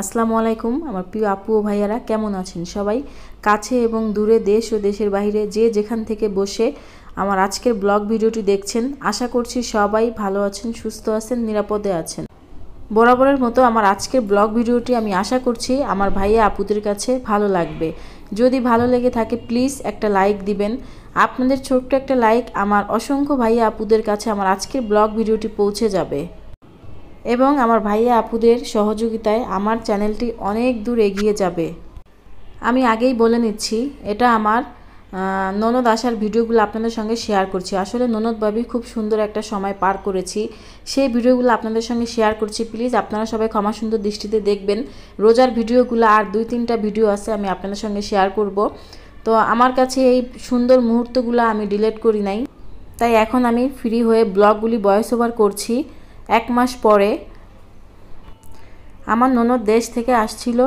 আসসালামু আলাইকুম আমার প্রিয় আপু ও ভাইয়ারা কেমন আছেন সবাই কাছে এবং দূরে দেশ ও দেশের বাইরে যে যেখান থেকে বসে আমার আজকের ব্লগ ভিডিওটি দেখছেন আশা করছি সবাই ভালো আছেন সুস্থ আছেন নিরাপদে আছেন বরাবরের মতো আমার আজকের ব্লগ ভিডিওটি আমি আশা করছি আমার ভাইয়া আপুদের কাছে ভালো লাগবে যদি ভালো লেগে থাকে প্লিজ একটা লাইক দিবেন আপনাদের ছোট্ট একটা লাইক আমার অসংখ্য ভাইয়া আপুদের কাছে আমার আজকের ব্লগ ভিডিওটি পৌঁছে যাবে এবং আমার ভাইয়া আপুদের সহযোগিতায় আমার চ্যানেলটি অনেক দূর এগিয়ে যাবে আমি আগেই বলে নিচ্ছি এটা আমার ননদ আসার ভিডিওগুলো আপনাদের সঙ্গে শেয়ার করছি আসলে ননদ বাবি খুব সুন্দর একটা সময় পার করেছি সেই ভিডিওগুলো আপনাদের সঙ্গে শেয়ার করছি প্লিজ আপনারা সবাই ক্ষমা সুন্দর দৃষ্টিতে দেখবেন রোজার ভিডিওগুলো আর দুই তিনটা ভিডিও আছে আমি আপনাদের সঙ্গে শেয়ার করব তো আমার কাছে এই সুন্দর মুহূর্তগুলো আমি ডিলেট করি নাই তাই এখন আমি ফ্রি হয়ে ব্লগগুলি বয়স ওভার করছি এক মাস পরে আমার ননদ দেশ থেকে আসছিল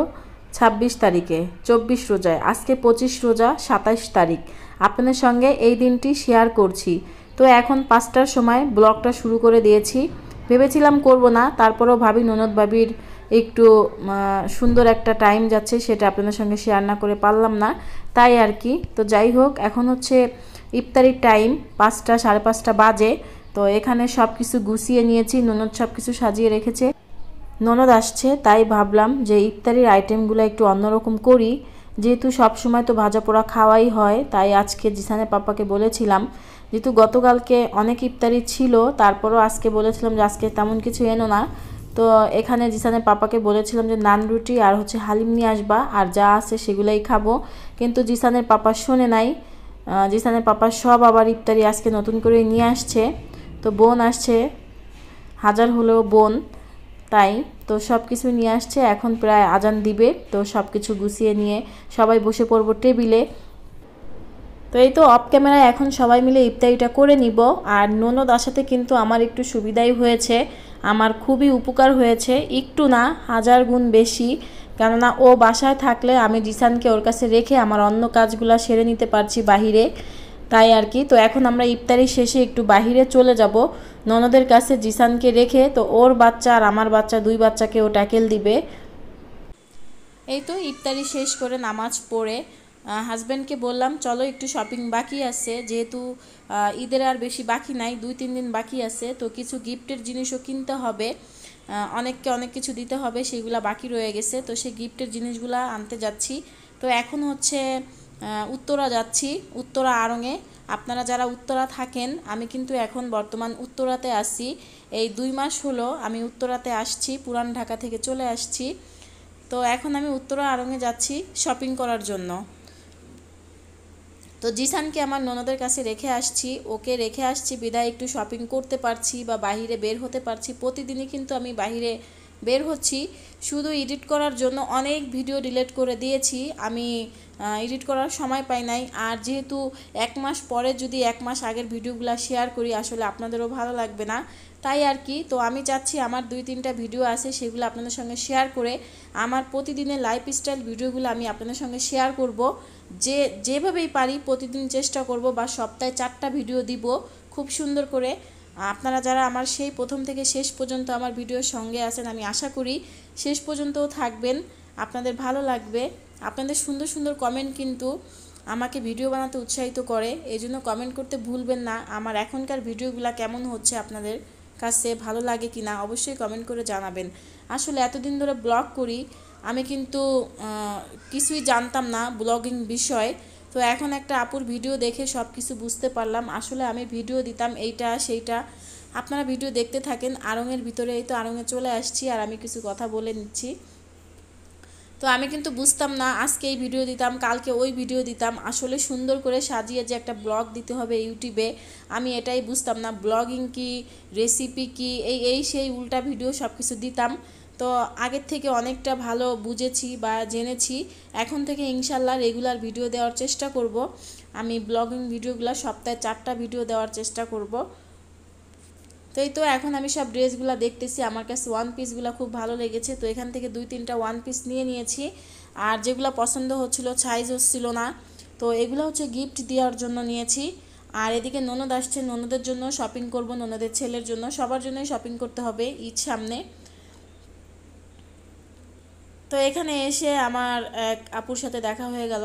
২৬ তারিখে চব্বিশ রোজায় আজকে পঁচিশ রোজা সাতাশ তারিখ আপনাদের সঙ্গে এই দিনটি শেয়ার করছি তো এখন পাঁচটার সময় ব্লগটা শুরু করে দিয়েছি ভেবেছিলাম করব না তারপরেও ভাবি ননদ ভাবির একটু সুন্দর একটা টাইম যাচ্ছে সেটা আপনাদের সঙ্গে শেয়ার না করে পারলাম না তাই আর কি তো যাই হোক এখন হচ্ছে ইফতারির টাইম পাঁচটা সাড়ে পাঁচটা বাজে তো এখানে সব কিছু গুছিয়ে নিয়েছি ননদ সব কিছু সাজিয়ে রেখেছে ননদ আসছে তাই ভাবলাম যে ইফতারির আইটেমগুলো একটু অন্যরকম করি যেহেতু সবসময় তো ভাজা পোড়া খাওয়াই হয় তাই আজকে জিসানে পাপাকে বলেছিলাম যেহেতু গতকালকে অনেক ইফতারি ছিল তারপরও আজকে বলেছিলাম যে আজকে তেমন কিছু এনো না তো এখানে জিসানে পাপাকে বলেছিলাম যে নান রুটি আর হচ্ছে হালিম নিয়ে আসবা আর যা আছে সেগুলাই খাবো কিন্তু জিসানের পাপা শোনে নাই জিসানের পাপা সব আবার ইফতারি আজকে নতুন করে নিয়ে আসছে তো বোন আসছে হাজার হলেও বোন তাই তো সব কিছু নিয়ে আসছে এখন প্রায় আজান দিবে তো সব কিছু গুছিয়ে নিয়ে সবাই বসে পড়ব টেবিলে তো এই তো অফ ক্যামেরায় এখন সবাই মিলে ইফতারিটা করে নিব আর ননদ আসাতে কিন্তু আমার একটু সুবিধাই হয়েছে আমার খুবই উপকার হয়েছে একটু না হাজার গুণ বেশি কেননা ও বাসায় থাকলে আমি জিসানকে ওর কাছে রেখে আমার অন্য কাজগুলো সেরে নিতে পারছি বাহিরে তাই আর কি তো এখন আমরা ইফতারি শেষে একটু বাহিরে চলে যাব ননদের কাছে জিসানকে রেখে তো ওর বাচ্চা আর আমার বাচ্চা দুই বাচ্চাকে ও ট্যাকেল দিবে এই তো ইফতারি শেষ করে নামাজ পড়ে হাজব্যান্ডকে বললাম চলো একটু শপিং বাকি আছে যেহেতু ঈদের আর বেশি বাকি নাই দুই তিন দিন বাকি আছে তো কিছু গিফটের জিনিসও কিনতে হবে অনেককে অনেক কিছু দিতে হবে সেইগুলা বাকি রয়ে গেছে তো সেই গিফটের জিনিসগুলা আনতে যাচ্ছি তো এখন হচ্ছে উত্তরা যাচ্ছি উত্তরা আড়ঙে আপনারা যারা উত্তরা থাকেন আমি কিন্তু এখন বর্তমান উত্তরাতে আসি এই দুই মাস হলো আমি উত্তরাতে আসছি পুরান ঢাকা থেকে চলে আসছি তো এখন আমি উত্তরা আড়ঙে যাচ্ছি শপিং করার জন্য তো জিসানকে আমার ননদের কাছে রেখে আসছি ওকে রেখে আসছি বিদায় একটু শপিং করতে পারছি বা বাহিরে বের হতে পারছি প্রতিদিনই কিন্তু আমি বাহিরে বের হচ্ছি শুধু এডিট করার জন্য অনেক ভিডিও ডিলেট করে দিয়েছি আমি এডিট করার সময় পাই নাই আর যেহেতু এক মাস পরে যদি এক মাস আগের ভিডিওগুলো শেয়ার করি আসলে আপনাদেরও ভালো লাগবে না তাই আর কি তো আমি চাচ্ছি আমার দুই তিনটা ভিডিও আছে সেগুলো আপনাদের সঙ্গে শেয়ার করে আমার প্রতিদিনের লাইফস্টাইল ভিডিওগুলো আমি আপনাদের সঙ্গে শেয়ার করব যে যেভাবেই পারি প্রতিদিন চেষ্টা করব বা সপ্তাহে চারটা ভিডিও দিব খুব সুন্দর করে আপনারা যারা আমার সেই প্রথম থেকে শেষ পর্যন্ত আমার ভিডিওর সঙ্গে আছেন আমি আশা করি শেষ পর্যন্তও থাকবেন আপনাদের ভালো লাগবে আপনাদের সুন্দর সুন্দর কমেন্ট কিন্তু আমাকে ভিডিও বানাতে উৎসাহিত করে এই জন্য কমেন্ট করতে ভুলবেন না আমার এখনকার ভিডিওগুলো কেমন হচ্ছে আপনাদের কাছে ভালো লাগে কি না অবশ্যই কমেন্ট করে জানাবেন আসলে এতদিন ধরে ব্লগ করি আমি কিন্তু কিছুই জানতাম না ব্লগিং বিষয়ে তো এখন একটা আপুর ভিডিও দেখে সব কিছু বুঝতে পারলাম আসলে আমি ভিডিও দিতাম এইটা সেইটা আপনারা ভিডিও দেখতে থাকেন আড়ঙের ভিতরে এই তো আড়ঙে চলে আসছি আর আমি কিছু কথা বলে নিচ্ছি তো আমি কিন্তু বুঝতাম না আজকে এই ভিডিও দিতাম কালকে ওই ভিডিও দিতাম আসলে সুন্দর করে সাজিয়ে যে একটা ব্লগ দিতে হবে ইউটিউবে আমি এটাই বুঝতাম না ব্লগিং কি রেসিপি কি এই এই সেই উল্টা ভিডিও সব কিছু দিতাম তো আগের থেকে অনেকটা ভালো বুঝেছি বা জেনেছি এখন থেকে ইনশাল্লাহ রেগুলার ভিডিও দেওয়ার চেষ্টা করব আমি ব্লগিং ভিডিওগুলো সপ্তাহে চারটা ভিডিও দেওয়ার চেষ্টা করব তো এই তো এখন আমি সব ড্রেসগুলো দেখতেছি আমার কাছে ওয়ান পিসগুলো খুব ভালো লেগেছে তো এখান থেকে দুই তিনটা ওয়ান পিস নিয়ে নিয়েছি আর যেগুলো পছন্দ হচ্ছিল সাইজ হচ্ছিলো না তো এগুলো হচ্ছে গিফট দেওয়ার জন্য নিয়েছি আর এদিকে ননদ আসছে ননদের জন্য শপিং করব ননদের ছেলের জন্য সবার জন্যই শপিং করতে হবে ঈদ সামনে তো এখানে এসে আমার এক আপুর সাথে দেখা হয়ে গেল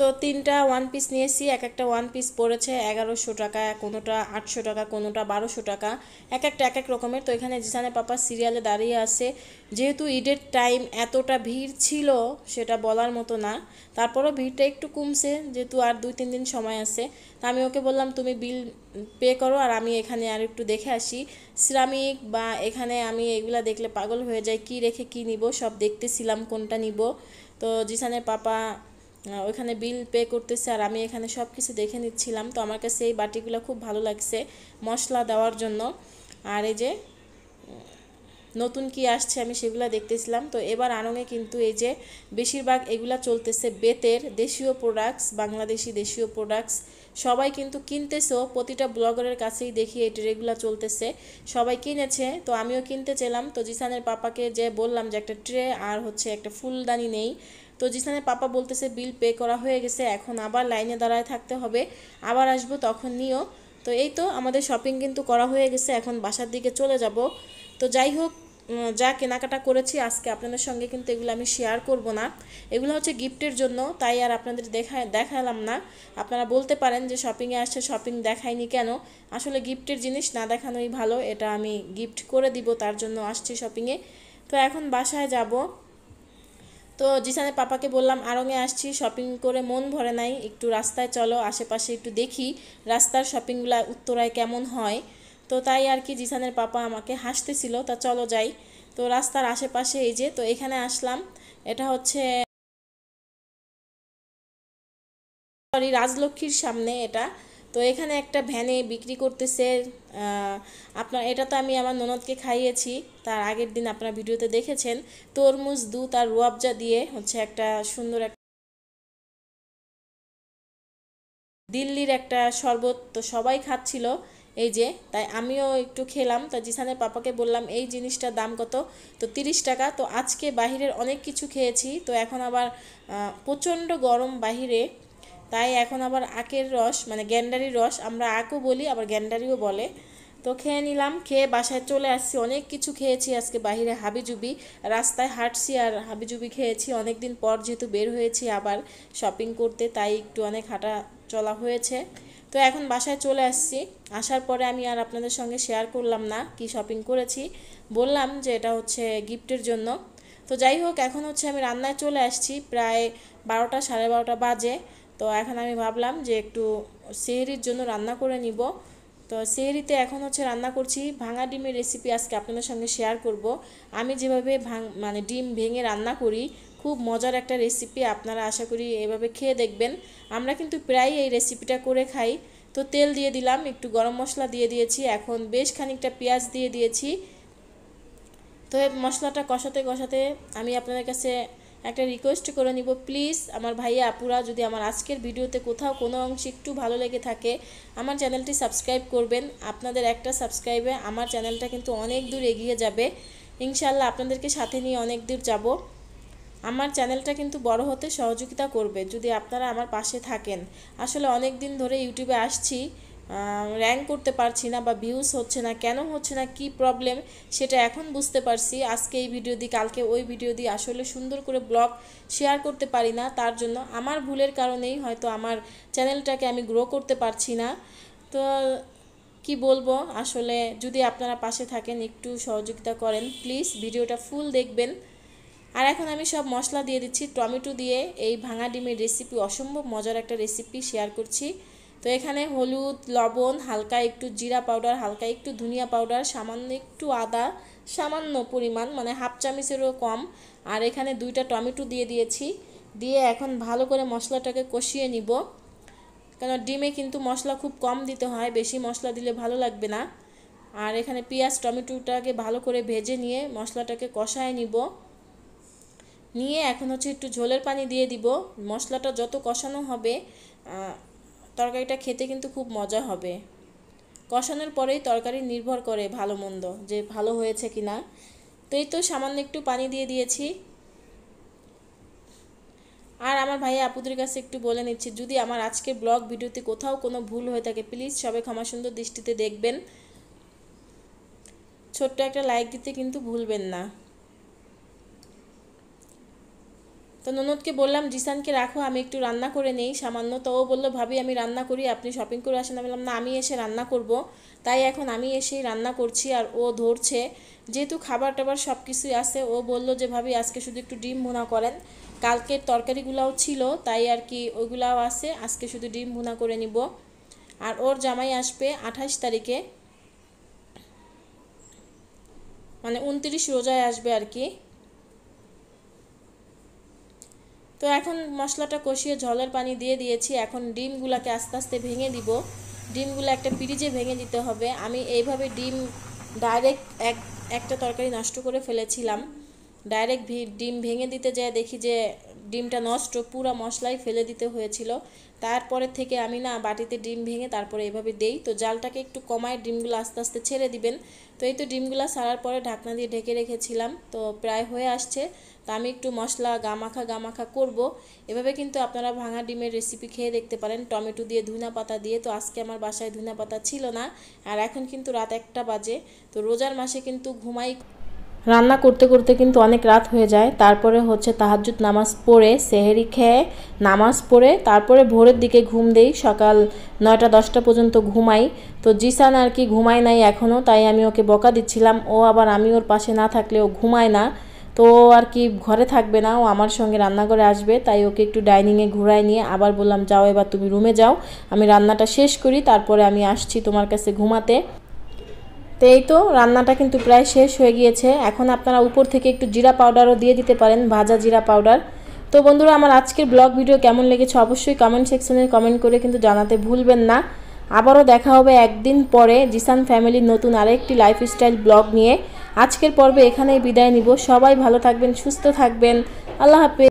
তো তিনটা ওয়ান পিস নিয়েছি এক একটা ওয়ান পিস পড়েছে এগারোশো টাকা কোনোটা আটশো টাকা কোনোটা বারোশো টাকা এক একটা এক এক রকমের তো এখানে জিসানে পাপা সিরিয়ালে দাঁড়িয়ে আছে যেহেতু ঈদের টাইম এতটা ভিড় ছিল সেটা বলার মতো না তারপরও ভিড়টা একটু কমছে যেহেতু আর দুই তিন দিন সময় আছে তা আমি ওকে বললাম তুমি বিল পে করো আর আমি এখানে আর একটু দেখে আসি সিরামিক বা এখানে আমি এগুলা দেখলে পাগল হয়ে যায় কি রেখে কি নিব সব দেখতেছিলাম কোনটা নিব তো জিসানের পাপা ওখানে বিল পে করতেছে আর আমি এখানে সব কিছু দেখে নিচ্ছিলাম তো আমার কাছে এই বাটিগুলো খুব ভালো লাগছে মশলা দেওয়ার জন্য আর এই যে নতুন কি আসছে আমি সেগুলো দেখতেছিলাম তো এবার আনঙে কিন্তু এই যে বেশিরভাগ এগুলা চলতেছে বেতের দেশীয় প্রোডাক্টস বাংলাদেশি দেশীয় প্রোডাক্টস সবাই কিন্তু কিনতেছেও প্রতিটা ব্লগারের কাছেই দেখি এই ট্রেগুলো চলতেছে সবাই কিনেছে তো আমিও কিনতে চেলাম তো জিসানের পাপাকে যে বললাম যে একটা ট্রে আর হচ্ছে একটা ফুলদানি নেই তো জিসানের পাপা বলতেছে বিল পে করা হয়ে গেছে এখন আবার লাইনে দাঁড়ায় থাকতে হবে আবার আসবো তখন নিও তো এই তো আমাদের শপিং কিন্তু করা হয়ে গেছে এখন বাসার দিকে চলে যাব তো যাই হোক যা কেনাকাটা করেছি আজকে আপনাদের সঙ্গে কিন্তু এগুলো আমি শেয়ার করব না এগুলো হচ্ছে গিফটের জন্য তাই আর আপনাদের দেখা দেখালাম না আপনারা বলতে পারেন যে শপিংয়ে আসছে শপিং দেখায়নি কেন আসলে গিফটের জিনিস না দেখানোই ভালো এটা আমি গিফট করে দিব তার জন্য আসছি শপিংয়ে তো এখন বাসায় যাব তো জিসানের পাপাকে বললাম আরঙে আসছি শপিং করে মন ভরে নাই একটু রাস্তায় চলো আশেপাশে একটু দেখি রাস্তার শপিংগুলো উত্তরায় কেমন হয় তো তাই আর কি জিসানের পাপা আমাকে হাসতেছিল তা চলো যাই তো রাস্তার আশেপাশে এই যে তো এখানে আসলাম এটা হচ্ছে সরি রাজলক্ষ্মীর সামনে এটা তো এখানে একটা ভ্যানে বিক্রি করতেছে আপনার এটা তো আমি আমার ননদকে খাইয়েছি তার আগের দিন আপনার ভিডিওতে দেখেছেন তরমুজ দুধ আর রুয়াবজা দিয়ে হচ্ছে একটা সুন্দর একটা দিল্লির একটা শরবত তো সবাই খাচ্ছিল এই যে তাই আমিও একটু খেলাম তো জিসানের পাপাকে বললাম এই জিনিসটার দাম কত তো তিরিশ টাকা তো আজকে বাহিরের অনেক কিছু খেয়েছি তো এখন আবার প্রচণ্ড গরম বাহিরে তাই এখন আবার আঁকের রস মানে গ্যান্ডারির রস আমরা আঁকও বলি আবার গ্যান্ডারিও বলে তো খেয়ে নিলাম খেয়ে বাসায় চলে আসছি অনেক কিছু খেয়েছি আজকে বাহিরে হাবিজুবি রাস্তায় হাঁটছি আর হাবিজুবি খেয়েছি অনেক দিন পর যেহেতু বের হয়েছি আবার শপিং করতে তাই একটু অনেক হাঁটা চলা হয়েছে তো এখন বাসায় চলে আসছি আসার পরে আমি আর আপনাদের সঙ্গে শেয়ার করলাম না কি শপিং করেছি বললাম যে এটা হচ্ছে গিফটের জন্য তো যাই হোক এখন হচ্ছে আমি রান্নায় চলে আসছি প্রায় বারোটা সাড়ে বারোটা বাজে তো এখন আমি ভাবলাম যে একটু সেহরির জন্য রান্না করে নিব তো সেহরিতে এখন হচ্ছে রান্না করছি ভাঙা ডিমের রেসিপি আজকে আপনাদের সঙ্গে শেয়ার করব আমি যেভাবে ভাং মানে ডিম ভেঙে রান্না করি খুব মজার একটা রেসিপি আপনারা আশা করি এভাবে খেয়ে দেখবেন আমরা কিন্তু প্রায় এই রেসিপিটা করে খাই তো তেল দিয়ে দিলাম একটু গরম মশলা দিয়ে দিয়েছি এখন বেশ খানিকটা পেঁয়াজ দিয়ে দিয়েছি তো মশলাটা কষাতে কষাতে আমি আপনাদের কাছে একটা রিকোয়েস্ট করে নিব প্লিজ আমার ভাইয়া আপুরা যদি আমার আজকের ভিডিওতে কোথাও কোনো অংশে একটু ভালো লেগে থাকে আমার চ্যানেলটি সাবস্ক্রাইব করবেন আপনাদের একটা সাবস্ক্রাইবে আমার চ্যানেলটা কিন্তু অনেক দূর এগিয়ে যাবে ইনশাল্লাহ আপনাদেরকে সাথে নিয়ে অনেক দূর যাব আমার চ্যানেলটা কিন্তু বড় হতে সহযোগিতা করবে যদি আপনারা আমার পাশে থাকেন আসলে অনেক দিন ধরে ইউটিউবে আসছি র্যাঙ্ক করতে পারছি না বা ভিউজ হচ্ছে না কেন হচ্ছে না কি প্রবলেম সেটা এখন বুঝতে পারছি আজকে এই ভিডিও দিই কালকে ওই ভিডিও দিই আসলে সুন্দর করে ব্লগ শেয়ার করতে পারি না তার জন্য আমার ভুলের কারণেই হয়তো আমার চ্যানেলটাকে আমি গ্রো করতে পারছি না তো কি বলবো আসলে যদি আপনারা পাশে থাকেন একটু সহযোগিতা করেন প্লিজ ভিডিওটা ফুল দেখবেন আর এখন আমি সব মশলা দিয়ে দিচ্ছি টমেটো দিয়ে এই ভাঙা ডিমের রেসিপি অসম্ভব মজার একটা রেসিপি শেয়ার করছি তো এখানে হলুদ লবণ হালকা একটু জিরা পাউডার হালকা একটু ধনিয়া পাউডার সামান্য একটু আদা সামান্য পরিমাণ মানে হাফ চামচেরও কম আর এখানে দুইটা টমেটো দিয়ে দিয়েছি দিয়ে এখন ভালো করে মশলাটাকে কষিয়ে নিব কেন ডিমে কিন্তু মশলা খুব কম দিতে হয় বেশি মশলা দিলে ভালো লাগবে না আর এখানে পেঁয়াজ টমেটোটাকে ভালো করে ভেজে নিয়ে মশলাটাকে কষায় নিব নিয়ে এখন হচ্ছে একটু ঝোলের পানি দিয়ে দিব মশলাটা যত কষানো হবে তরকারিটা খেতে কিন্তু খুব মজা হবে কষানোর পরেই তরকারি নির্ভর করে ভালো মন্দ যে ভালো হয়েছে কি না তো এই তো সামান্য একটু পানি দিয়ে দিয়েছি আর আমার ভাই আপুদের কাছে একটু বলে নিচ্ছি যদি আমার আজকে ব্লগ ভিডিওতে কোথাও কোনো ভুল হয়ে থাকে প্লিজ সবাই ক্ষমা সুন্দর দৃষ্টিতে দেখবেন ছোট্ট একটা লাইক দিতে কিন্তু ভুলবেন না তো ননদকে বললাম জিসানকে রাখো আমি একটু রান্না করে নেই সামান্য তো ও বললো ভাবি আমি রান্না করি আপনি শপিং করে আসেন আমি বললাম না আমি এসে রান্না করব তাই এখন আমি এসেই রান্না করছি আর ও ধরছে যেহেতু খাবার টাবার সব কিছুই আছে ও বলল যে ভাবি আজকে শুধু একটু ডিম ভুনা করেন কালকের তরকারিগুলাও ছিল তাই আর কি ওইগুলাও আছে আজকে শুধু ডিম ভুনা করে নিব আর ওর জামাই আসবে আঠাশ তারিখে মানে উনত্রিশ রোজায় আসবে আর কি তো এখন মশলাটা কষিয়ে জলের পানি দিয়ে দিয়েছি এখন ডিমগুলোকে আস্তে আস্তে ভেঙে দিব ডিমগুলো একটা পিরিজে ভেঙে দিতে হবে আমি এইভাবে ডিম ডাইরেক্ট এক একটা তরকারি নষ্ট করে ফেলেছিলাম ডাইরেক্ট ডিম ভেঙে দিতে যায় দেখি যে ডিমটা নষ্ট পুরো মশলাই ফেলে দিতে হয়েছিল তারপরে থেকে আমি না বাটিতে ডিম ভেঙে তারপরে এভাবে দেই তো জালটাকে একটু কমায় ডিমগুলো আস্তে আস্তে ছেড়ে দিবেন তো এই তো ডিমগুলো সারার পরে ঢাকনা দিয়ে ঢেকে রেখেছিলাম তো প্রায় হয়ে আসছে তো আমি একটু মশলা গামাখা গামাখা করব এভাবে কিন্তু আপনারা ভাঙা ডিমের রেসিপি খেয়ে দেখতে পারেন টমেটো দিয়ে ধুনা পাতা দিয়ে তো আজকে আমার বাসায় ধুনা পাতা ছিল না আর এখন কিন্তু রাত একটা বাজে তো রোজার মাসে কিন্তু ঘুমাই রান্না করতে করতে কিন্তু অনেক রাত হয়ে যায় তারপরে হচ্ছে তাহাজুদ নামাজ পড়ে সেহেরি খেয়ে নামাজ পড়ে তারপরে ভোরের দিকে ঘুম দেই সকাল নয়টা দশটা পর্যন্ত ঘুমাই তো জিসান আর কি ঘুমায় নাই এখনও তাই আমি ওকে বকা দিচ্ছিলাম ও আবার আমি ওর পাশে না থাকলে ও ঘুমায় না তো আর কি ঘরে থাকবে না ও আমার সঙ্গে রান্নাঘরে আসবে তাই ওকে একটু ডাইনিংয়ে ঘুরায় নিয়ে আবার বললাম যাও এবার তুমি রুমে যাও আমি রান্নাটা শেষ করি তারপরে আমি আসছি তোমার কাছে ঘুমাতে তো এই তো রান্নাটা কিন্তু প্রায় শেষ হয়ে গিয়েছে এখন আপনারা উপর থেকে একটু জিরা পাউডারও দিয়ে দিতে পারেন ভাজা জিরা পাউডার তো বন্ধুরা আমার আজকের ব্লগ ভিডিও কেমন লেগেছে অবশ্যই কমেন্ট সেকশনে কমেন্ট করে কিন্তু জানাতে ভুলবেন না আবারও দেখা হবে একদিন পরে জিসান ফ্যামিলির নতুন আরেকটি লাইফস্টাইল ব্লগ নিয়ে আজকের পর্বে এখানেই বিদায় নিব সবাই ভালো থাকবেন সুস্থ থাকবেন আল্লাহ হাফেজ